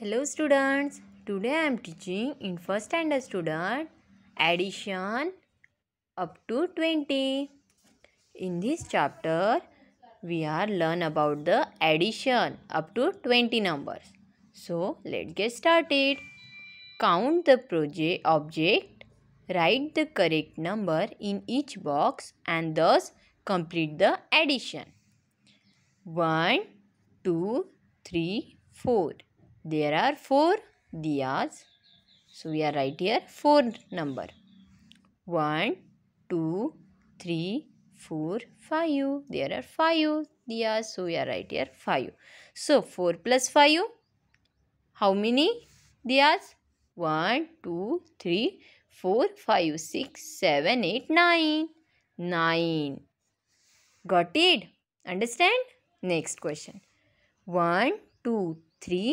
Hello students, today I am teaching in first standard student addition up to 20. In this chapter, we are learn about the addition up to 20 numbers. So, let's get started. Count the project object, write the correct number in each box and thus complete the addition. 1, 2, 3, 4. There are four diyas. So we are right here four number. One, two, three, four, five. There are five diyas. So we are right here five. So four plus five. How many diyas? One, two, three, four, five, six, seven, eight, nine. Nine. Got it? Understand? Next question. One, two, three,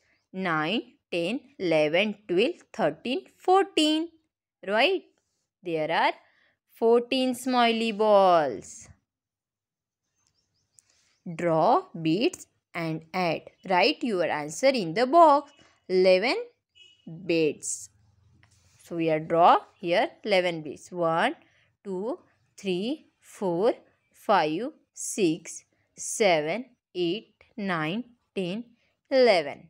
9, 10, 11, 12, 13, 14. Right? There are 14 smiley balls. Draw beads and add. Write your answer in the box. 11 beads. So we are draw here 11 beads. 1, 2, 3, 4, 5, 6, 7, 8, 9, 10, 11.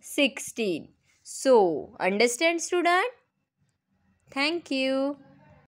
16. So, understand student? Thank you.